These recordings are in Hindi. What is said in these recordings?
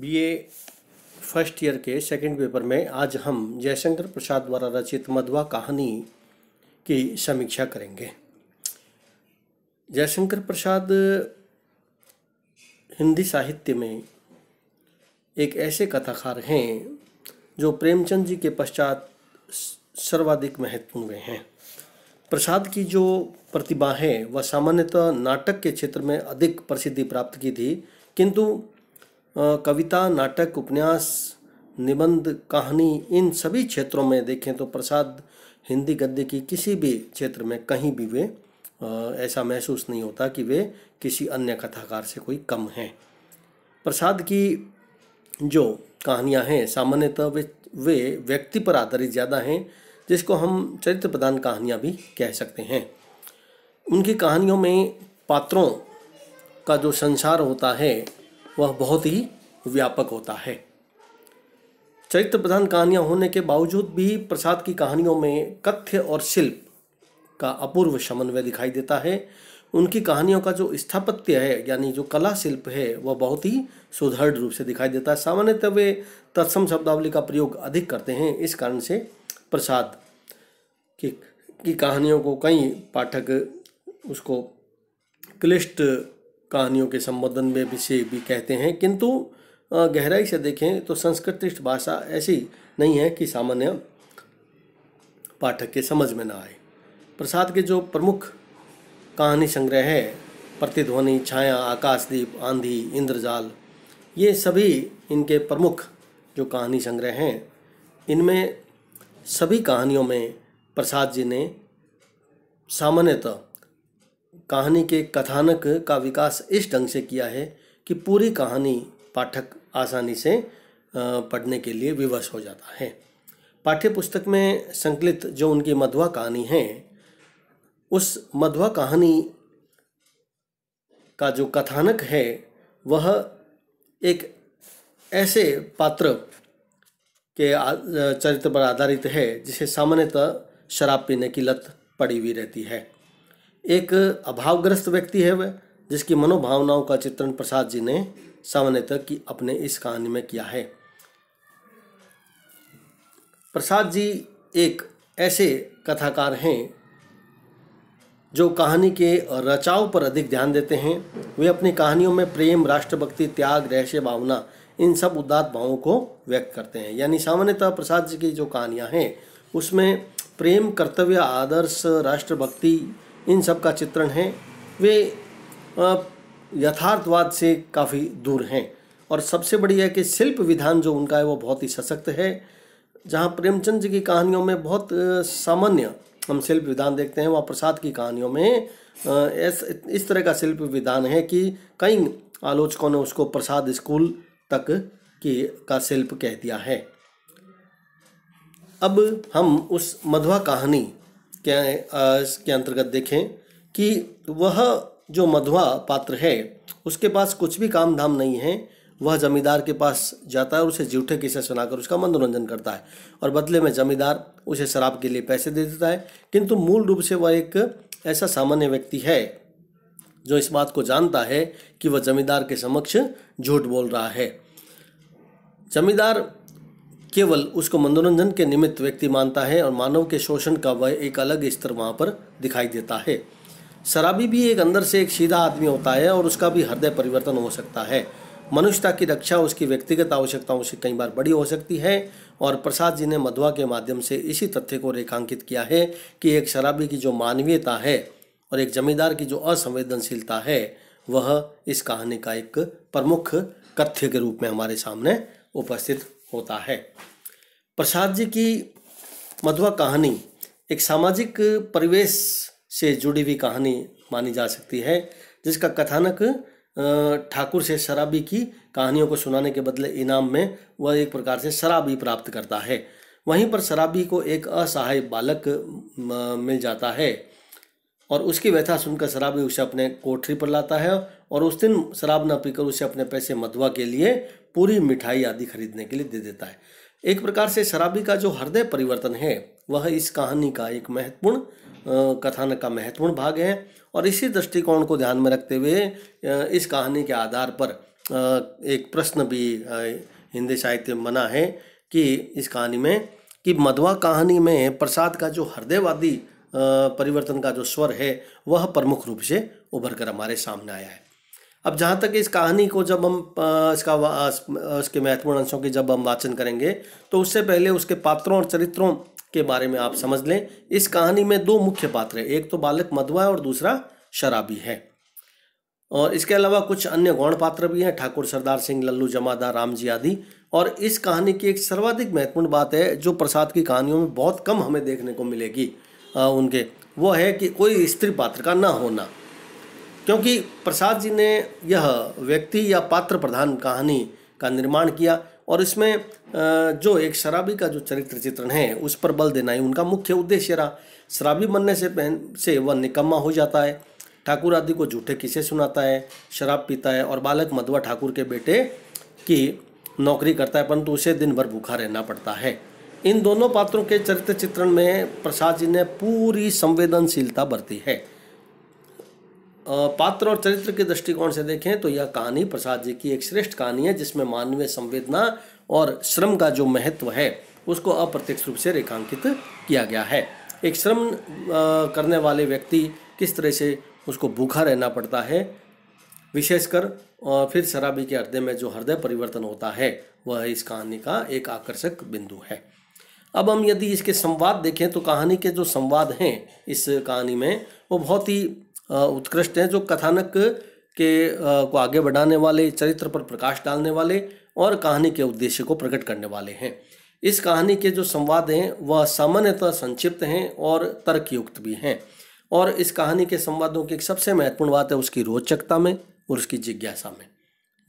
बीए फर्स्ट ईयर के सेकंड पेपर में आज हम जयशंकर प्रसाद द्वारा रचित मधुआ कहानी की समीक्षा करेंगे जयशंकर प्रसाद हिंदी साहित्य में एक ऐसे कथाकार हैं जो प्रेमचंद जी के पश्चात सर्वाधिक महत्वपूर्ण हुए हैं प्रसाद की जो प्रतिभा है वह सामान्यतः नाटक के क्षेत्र में अधिक प्रसिद्धि प्राप्त की थी किंतु कविता नाटक उपन्यास निबंध कहानी इन सभी क्षेत्रों में देखें तो प्रसाद हिंदी गद्य की किसी भी क्षेत्र में कहीं भी वे ऐसा महसूस नहीं होता कि वे किसी अन्य कथाकार से कोई कम हैं प्रसाद की जो कहानियां हैं सामान्यतः वे वे व्यक्ति पर आधारित ज़्यादा हैं जिसको हम चरित्र प्रधान कहानियाँ भी कह सकते हैं उनकी कहानियों में पात्रों का जो संसार होता है वह बहुत ही व्यापक होता है चरित्र प्रधान कहानियाँ होने के बावजूद भी प्रसाद की कहानियों में कथ्य और शिल्प का अपूर्व समन्वय दिखाई देता है उनकी कहानियों का जो स्थापत्य है यानी जो कला शिल्प है वह बहुत ही सुदृढ़ रूप से दिखाई देता है सामान्यतः वे तत्सम शब्दावली का प्रयोग अधिक करते हैं इस कारण से प्रसाद की की कहानियों को कई पाठक उसको क्लिष्ट कहानियों के संबोधन में भी से भी कहते हैं किंतु गहराई से देखें तो संस्कृतिष्ठ भाषा ऐसी नहीं है कि सामान्य पाठक के समझ में ना आए प्रसाद के जो प्रमुख कहानी संग्रह है प्रतिध्वनि छाया आकाशदीप आंधी इंद्रजाल ये सभी इनके प्रमुख जो कहानी संग्रह हैं इनमें सभी कहानियों में प्रसाद जी ने सामान्यतः कहानी के कथानक का विकास इस ढंग से किया है कि पूरी कहानी पाठक आसानी से पढ़ने के लिए विवश हो जाता है पाठ्य पुस्तक में संकलित जो उनकी मधुआ कहानी है उस मधुआ कहानी का जो कथानक है वह एक ऐसे पात्र के चरित्र पर आधारित है जिसे सामान्यतः शराब पीने की लत पड़ी हुई रहती है एक अभावग्रस्त व्यक्ति है वह जिसकी मनोभावनाओं का चित्रण प्रसाद जी ने सामान्यतः की अपने इस कहानी में किया है प्रसाद जी एक ऐसे कथाकार हैं जो कहानी के रचाव पर अधिक ध्यान देते हैं वे अपनी कहानियों में प्रेम राष्ट्रभक्ति त्याग रहस्य भावना इन सब उदात भावों को व्यक्त करते हैं यानी सामान्यतः प्रसाद जी की जो कहानियाँ हैं उसमें प्रेम कर्तव्य आदर्श राष्ट्रभक्ति इन सब का चित्रण है वे यथार्थवाद से काफ़ी दूर हैं और सबसे बड़ी है कि शिल्प विधान जो उनका है वो बहुत ही सशक्त है जहाँ प्रेमचंद जी की कहानियों में बहुत सामान्य हम शिल्प विधान देखते हैं वहाँ प्रसाद की कहानियों में इस तरह का शिल्प विधान है कि कई आलोचकों ने उसको प्रसाद स्कूल तक की का शिल्प कह दिया है अब हम उस मधुआ कहानी क्या के अंतर्गत देखें कि वह जो मधुआ पात्र है उसके पास कुछ भी काम धाम नहीं है वह जमींदार के पास जाता है और उसे जूठे किस्से सुनाकर उसका मनोरंजन करता है और बदले में जमींदार उसे शराब के लिए पैसे दे देता है किंतु मूल रूप से वह एक ऐसा सामान्य व्यक्ति है जो इस बात को जानता है कि वह जमींदार के समक्ष झूठ बोल रहा है जमींदार केवल उसको मनोरंजन के निमित्त व्यक्ति मानता है और मानव के शोषण का वह एक अलग स्तर वहाँ पर दिखाई देता है शराबी भी एक अंदर से एक सीधा आदमी होता है और उसका भी हृदय परिवर्तन हो सकता है मनुष्यता की रक्षा उसकी व्यक्तिगत आवश्यकताओं से कई बार बड़ी हो सकती है और प्रसाद जी ने मधुआ के माध्यम से इसी तथ्य को रेखांकित किया है कि एक शराबी की जो मानवीयता है और एक जमींदार की जो असंवेदनशीलता है वह इस कहानी का एक प्रमुख तथ्य के रूप में हमारे सामने उपस्थित होता है प्रसाद जी की मधुआ कहानी एक सामाजिक परिवेश से जुड़ी हुई कहानी मानी जा सकती है जिसका कथानक ठाकुर से शराबी की कहानियों को सुनाने के बदले इनाम में वह एक प्रकार से शराबी प्राप्त करता है वहीं पर शराबी को एक असहाय बालक मिल जाता है और उसकी व्यथा सुनकर शराबी उसे अपने कोठरी पर लाता है और उस दिन शराब न पीकर उसे अपने पैसे मधुआ के लिए पूरी मिठाई आदि खरीदने के लिए दे देता है एक प्रकार से शराबी का जो हृदय परिवर्तन है वह इस कहानी का एक महत्वपूर्ण कथानक का महत्वपूर्ण भाग है और इसी दृष्टिकोण को ध्यान में रखते हुए इस कहानी के आधार पर एक प्रश्न भी हिंदी साहित्य में बना है कि इस कहानी में कि मधवा कहानी में प्रसाद का जो हृदयवादी परिवर्तन का जो स्वर है वह प्रमुख रूप से उभर कर हमारे सामने आया है अब जहाँ तक इस कहानी को जब हम इसका उसके महत्वपूर्ण अंशों की जब हम वाचन करेंगे तो उससे पहले उसके पात्रों और चरित्रों के बारे में आप समझ लें इस कहानी में दो मुख्य पात्र हैं एक तो बालक मधुआ और दूसरा शराबी है और इसके अलावा कुछ अन्य गौण पात्र भी हैं ठाकुर सरदार सिंह लल्लू जमादार राम जी आदि और इस कहानी की एक सर्वाधिक महत्वपूर्ण बात है जो प्रसाद की कहानियों में बहुत कम हमें देखने को मिलेगी उनके वो है कि कोई स्त्री पात्र का ना होना क्योंकि प्रसाद जी ने यह व्यक्ति या पात्र प्रधान कहानी का निर्माण किया और इसमें जो एक शराबी का जो चरित्र चित्रण है उस पर बल देना ही उनका मुख्य उद्देश्य रहा शराबी बनने से पहन से वह निकम्मा हो जाता है ठाकुर आदि को झूठे किसे सुनाता है शराब पीता है और बालक मधुआ ठाकुर के बेटे की नौकरी करता है परंतु उसे दिन भर भूखा रहना पड़ता है इन दोनों पात्रों के चरित्र चित्रण में प्रसाद जी ने पूरी संवेदनशीलता बरती है पात्र और चरित्र के दृष्टिकोण से देखें तो यह कहानी प्रसाद जी की एक श्रेष्ठ कहानी है जिसमें मानवीय संवेदना और श्रम का जो महत्व है उसको अप्रत्यक्ष रूप से रेखांकित किया गया है एक श्रम करने वाले व्यक्ति किस तरह से उसको भूखा रहना पड़ता है विशेषकर फिर शराबी के हृदय में जो हृदय परिवर्तन होता है वह इस कहानी का एक आकर्षक बिंदु है अब हम यदि इसके संवाद देखें तो कहानी के जो संवाद हैं इस कहानी में वो बहुत ही उत्कृष्ट हैं जो कथानक के को आगे बढ़ाने वाले चरित्र पर प्रकाश डालने वाले और कहानी के उद्देश्य को प्रकट करने वाले हैं इस कहानी के जो संवाद हैं वह सामान्यतः संक्षिप्त हैं और तर्कयुक्त भी हैं और इस कहानी के संवादों की एक सबसे महत्वपूर्ण बात है उसकी रोचकता में और उसकी जिज्ञासा में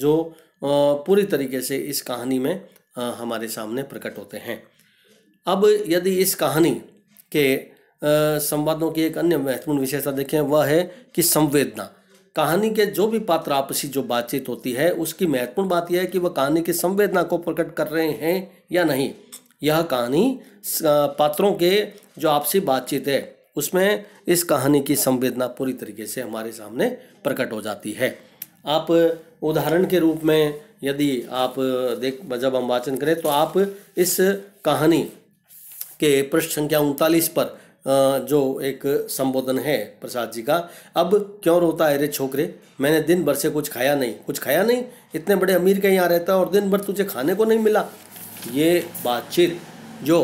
जो पूरी तरीके से इस कहानी में हमारे सामने प्रकट होते हैं अब यदि इस कहानी के संवादों की एक अन्य महत्वपूर्ण विशेषता देखें वह है कि संवेदना कहानी के जो भी पात्र आपसी जो बातचीत होती है उसकी महत्वपूर्ण बात यह है कि वह कहानी की संवेदना को प्रकट कर रहे हैं या नहीं यह कहानी पात्रों के जो आपसी बातचीत है उसमें इस कहानी की संवेदना पूरी तरीके से हमारे सामने प्रकट हो जाती है आप उदाहरण के रूप में यदि आप देख जब हम वाचन करें तो आप इस कहानी के पृष्ठ संख्या उनतालीस पर जो एक संबोधन है प्रसाद जी का अब क्यों रोता है रे छोकरे मैंने दिन भर से कुछ खाया नहीं कुछ खाया नहीं इतने बड़े अमीर के यहाँ रहता और दिन भर तुझे खाने को नहीं मिला ये बातचीत जो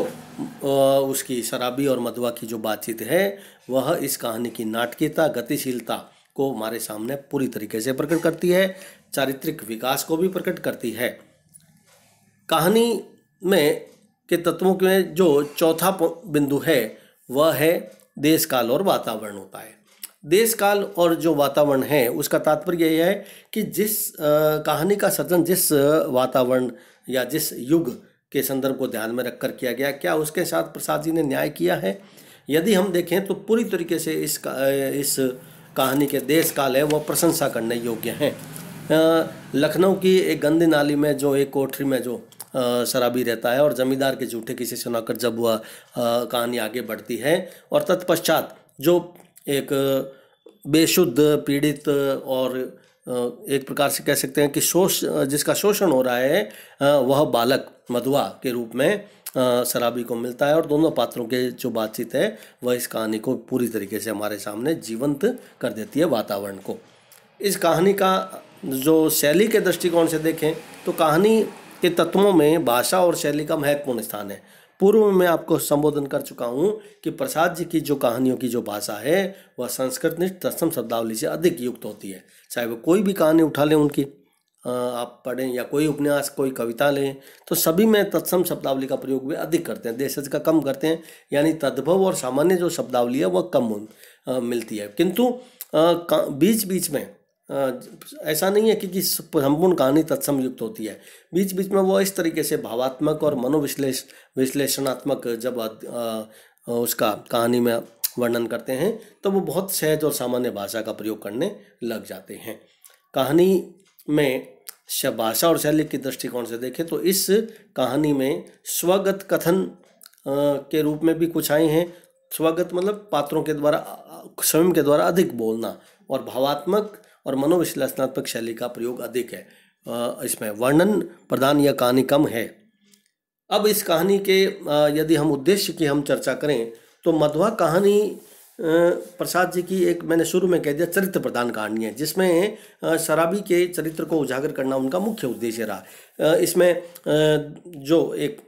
उसकी शराबी और मधुआ की जो बातचीत है वह इस कहानी की नाटकीयता गतिशीलता को हमारे सामने पूरी तरीके से प्रकट करती है चारित्रिक विकास को भी प्रकट करती है कहानी में के तत्वों में जो चौथा बिंदु है वह है देश काल और वातावरण होता है देश काल और जो वातावरण है उसका तात्पर्य यह है कि जिस कहानी का सर्जन जिस वातावरण या जिस युग के संदर्भ को ध्यान में रखकर किया गया क्या उसके साथ प्रसाद जी ने न्याय किया है यदि हम देखें तो पूरी तरीके से इस इस कहानी के देश काल है वह प्रशंसा करने योग्य हैं लखनऊ की एक गंदी नाली में जो एक कोठरी में जो शराबी रहता है और जमींदार के झूठे किसी सुनाकर जब वह कहानी आगे बढ़ती है और तत्पश्चात जो एक बेशुद्ध पीड़ित और एक प्रकार से कह सकते हैं कि शोष जिसका शोषण हो रहा है वह बालक मधुआ के रूप में शराबी को मिलता है और दोनों पात्रों के जो बातचीत है वह इस कहानी को पूरी तरीके से हमारे सामने जीवंत कर देती है वातावरण को इस कहानी का जो शैली के दृष्टिकोण से देखें तो कहानी के तत्वों में भाषा और शैली का महत्वपूर्ण स्थान है पूर्व में मैं आपको संबोधन कर चुका हूँ कि प्रसाद जी की जो कहानियों की जो भाषा है वह संस्कृत निष्ठ तत्सम शब्दावली से अधिक युक्त होती है चाहे वो कोई भी कहानी उठा लें उनकी आप पढ़ें या कोई उपन्यास कोई कविता लें तो सभी में तत्सम शब्दावली का प्रयोग भी अधिक करते हैं देशज का कम करते हैं यानी तद्भव और सामान्य जो शब्दावली है वह कम मिलती है किंतु बीच बीच में ऐसा नहीं है कि, संपूर्ण कहानी तत्सम युक्त होती है बीच बीच में वो इस तरीके से भावात्मक और मनोविश्लेष विश्लेषणात्मक जब आ, उसका कहानी में वर्णन करते हैं तो वो बहुत सहज और सामान्य भाषा का प्रयोग करने लग जाते हैं कहानी में भाषा और शैली के दृष्टिकोण से देखें तो इस कहानी में स्वगत कथन के रूप में भी कुछ आए हैं स्वगत मतलब पात्रों के द्वारा स्वयं के द्वारा अधिक बोलना और भावात्मक और मनोविश्लेषणात्मक शैली का प्रयोग अधिक है इसमें वर्णन प्रदान या कहानी कम है अब इस कहानी के यदि हम उद्देश्य की हम चर्चा करें तो मधुआ कहानी प्रसाद जी की एक मैंने शुरू में कह दिया चरित्र प्रधान कहानी है जिसमें शराबी के चरित्र को उजागर करना उनका मुख्य उद्देश्य रहा इसमें जो एक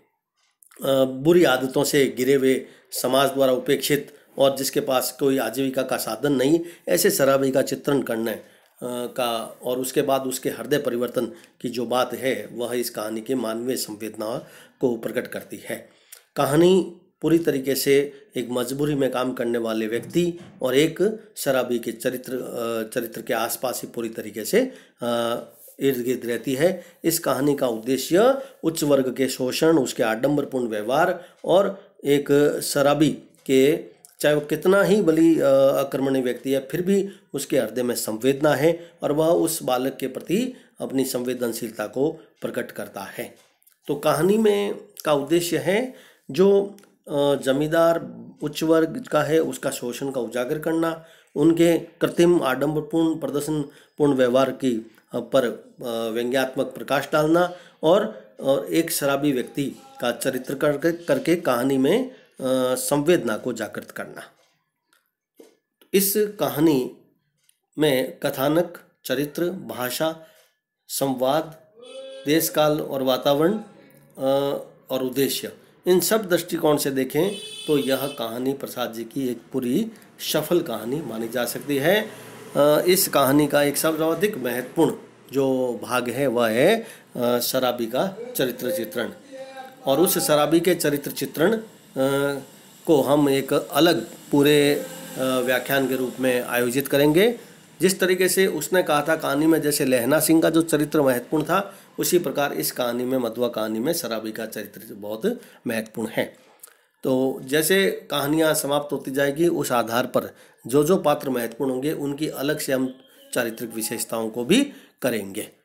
बुरी आदतों से गिरे हुए समाज द्वारा उपेक्षित और जिसके पास कोई आजीविका का साधन नहीं ऐसे शराबी का चित्रण करना है का और उसके बाद उसके हृदय परिवर्तन की जो बात है वह इस कहानी की मानवीय संवेदना को प्रकट करती है कहानी पूरी तरीके से एक मजबूरी में काम करने वाले व्यक्ति और एक शराबी के चरित्र चरित्र के आसपास ही पूरी तरीके से इर्द गिर्द रहती है इस कहानी का उद्देश्य उच्च वर्ग के शोषण उसके आडम्बरपूर्ण व्यवहार और एक शराबी के चाहे वो कितना ही बलि आक्रमणी व्यक्ति है फिर भी उसके हृदय में संवेदना है और वह उस बालक के प्रति अपनी संवेदनशीलता को प्रकट करता है तो कहानी में का उद्देश्य है जो जमींदार उच्च वर्ग का है उसका शोषण का उजागर करना उनके कृत्रिम आडम्बरपूर्ण प्रदर्शन पूर्ण व्यवहार की पर व्यंग्यात्मक प्रकाश डालना और एक शराबी व्यक्ति का चरित्र कर करके कहानी में संवेदना को जागृत करना इस कहानी में कथानक चरित्र भाषा संवाद देशकाल और वातावरण और उद्देश्य इन सब दृष्टिकोण से देखें तो यह कहानी प्रसाद जी की एक पूरी सफल कहानी मानी जा सकती है इस कहानी का एक अधिक महत्वपूर्ण जो भाग है वह है शराबी का चरित्र चित्रण और उस शराबी के चरित्र चित्रण को हम एक अलग पूरे व्याख्यान के रूप में आयोजित करेंगे जिस तरीके से उसने कहा था कहानी में जैसे लहना सिंह का जो चरित्र महत्वपूर्ण था उसी प्रकार इस कहानी में मधुआ कहानी में शराबी का चरित्र बहुत महत्वपूर्ण है तो जैसे कहानियाँ समाप्त होती जाएगी उस आधार पर जो जो पात्र महत्वपूर्ण होंगे उनकी अलग से हम चारित्रिक विशेषताओं को भी करेंगे